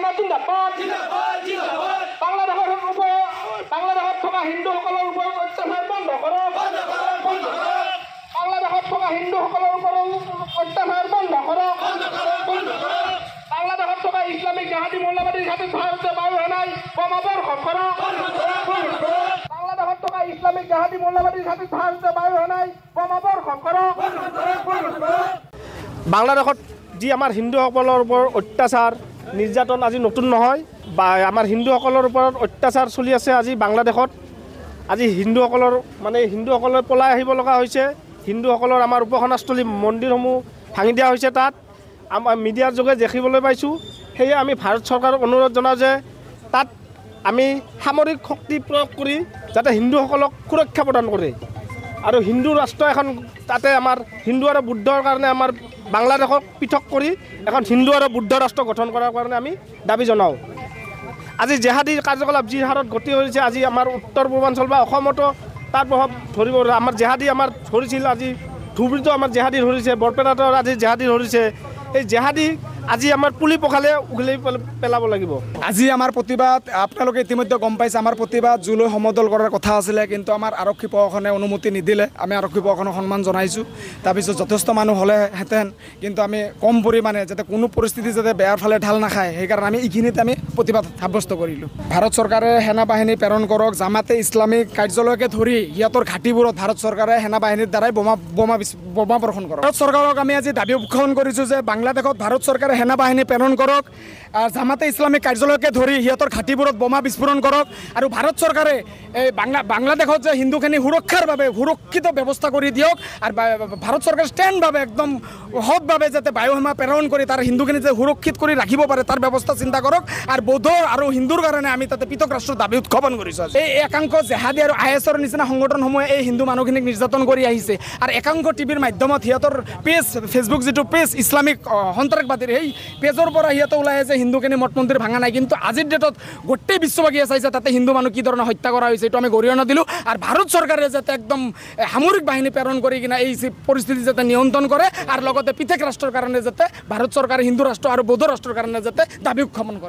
বাংলাদেশত থকা হিন্দুসকলৰ ওপৰত অত্যাচাৰ বন্ধ কৰক বাংলাদেশত থকা হিন্দুসকলৰ ওপৰত অত্যাচাৰ বন্ধ কৰক বাংলাদেশত থকা ইছলামিক জাহাদি মৌলাবাদী বায়ু সেনাই বম আদৰ্শ কৰক বাংলাদেশত থকা ইছলামিক জাহাদি মৌলাবাদী বায়ু সেনাই বম আদৰ্শ কৰক বাংলাদেশত যি আমাৰ হিন্দুসকলৰ ওপৰত অত্যাচাৰ নিৰ্যাতন আজি নতুন নহয় বা আমাৰ হিন্দুসকলৰ ওপৰত অত্যাচাৰ চলি আছে আজি বাংলাদেশত আজি হিন্দুসকলৰ মানে হিন্দুসকলৰ পলাই আহিব লগা হৈছে হিন্দুসকলৰ আমাৰ উপাসনাস্থলী মন্দিৰসমূহ ভাঙি দিয়া হৈছে তাত আমাৰ মিডিয়াৰ যোগে দেখিবলৈ পাইছোঁ সেয়ে আমি ভাৰত চৰকাৰক অনুৰোধ জনাওঁ যে তাত আমি সামৰিক শক্তি প্ৰয়োগ কৰি যাতে হিন্দুসকলক সুৰক্ষা প্ৰদান কৰে আৰু হিন্দু ৰাষ্ট্ৰ এখন তাতে আমাৰ হিন্দু আৰু বুদ্ধৰ কাৰণে আমাৰ বাংলাদেশক পৃথক কৰি এখন হিন্দু আৰু বুদ্ধ ৰাষ্ট্ৰ গঠন কৰাৰ কাৰণে আমি দাবী জনাওঁ আজি যেহাদি কাৰ্যকলাপ যি হাৰত গতি হৈছে আজি আমাৰ উত্তৰ পূৰ্বাঞ্চল বা অসমতো তাৰ প্ৰভাৱ ধৰিব আমাৰ জেহাদী আমাৰ ধৰিছিল আজি ধুবুৰীতো আমাৰ জেহাদী ধৰিছে বৰপেটাতো আজি জেহাদী ধৰিছে এই জেহাদী আজি আমাৰ পুলি পখালে উঘালি পেলাব লাগিব আজি আমাৰ প্ৰতিবাদ আপোনালোকে ইতিমধ্যে গম পাইছে আমাৰ প্ৰতিবাদ জুলৈ সমদল কৰাৰ কথা আছিলে কিন্তু আমাৰ আৰক্ষী প্ৰশাসনে অনুমতি নিদিলে আমি আৰক্ষী প্ৰশাসনক সন্মান জনাইছোঁ তাৰপিছত যথেষ্ট মানুহ হ'লেহেঁতেন কিন্তু আমি কম পৰিমাণে যাতে কোনো পৰিস্থিতি যাতে বেয়াৰ ফালে ঢাল নাখায় সেইকাৰণে আমি এইখিনিতে আমি প্ৰতিবাদ সাব্যস্ত কৰিলোঁ ভাৰত চৰকাৰে সেনা বাহিনী প্ৰেৰণ কৰক জামাতে ইছলামিক কাৰ্যালয়কে ধৰি সিহঁতৰ ঘাটিবোৰত ভাৰত চৰকাৰে সেনা বাহিনীৰ দ্বাৰাই বোমা বোমা বোমা বৰ্ষণ কৰক ভাৰত চৰকাৰক আমি আজি দাবী উৎসাহন কৰিছোঁ যে বাংলাদেশত ভাৰত চৰকাৰে সেনা বাহিনী প্ৰেৰণ কৰক জামাতে ইছলামী কাৰ্যালয়কে ধৰি সিহঁতৰ ঘাটিবোৰত বোমা বিস্ফোৰণ কৰক আৰু ভাৰত চৰকাৰে এই বাংলা বাংলাদেশত যে হিন্দুখিনি সুৰক্ষাৰ বাবে সুৰক্ষিত ব্যৱস্থা কৰি দিয়ক আৰু ভাৰত চৰকাৰে ষ্টেণ্ডভাৱে একদম সৎভাৱে যাতে বায়ুসীমা প্ৰেৰণ কৰি তাৰ হিন্দুখিনি যে সুৰক্ষিত কৰি ৰাখিব পাৰে তাৰ ব্যৱস্থা চিন্তা কৰক আৰু বৌদ্ধ আৰু হিন্দুৰ কাৰণে আমি তাতে পৃথক ৰাষ্ট্ৰৰ দাবী উৎক্ষেপণ কৰিছোঁ এই একাংশ জেহাদী আৰু আই এছৰ নিচিনা সংগঠনসমূহে এই হিন্দু মানুহখিনিক নিৰ্যাতন কৰি আহিছে আৰু একাংশ টিভিৰ মাধ্যমত সিহঁতৰ পেজ ফেচবুক যিটো পেজ ইছলামিক সন্ত্ৰাসবাদীৰ সেই পেজৰ পৰা সিহঁতে ওলাই আহে যে হিন্দুখিনি মঠ মন্দিৰ ভাঙা নাই কিন্তু আজিৰ ডেটত গোটেই বিশ্ববাসীয়ে চাইছে তাতে হিন্দু মানুহ কি ধৰণে হত্যা কৰা হৈছে এইটো আমি গৰিহণা দিলোঁ আৰু ভাৰত চৰকাৰে যাতে একদম সামৰিক বাহিনী প্ৰেৰণ কৰি কিনে এই পৰিস্থিতি যাতে নিয়ন্ত্ৰণ কৰে আৰু লগতে পৃথক ৰাষ্ট্ৰৰ কাৰণে যাতে ভাৰত চৰকাৰে হিন্দু ৰাষ্ট্ৰ আৰু বৌদ্ধ ৰাষ্ট্ৰৰ কাৰণে যাতে দাবী উত্থাপন কৰে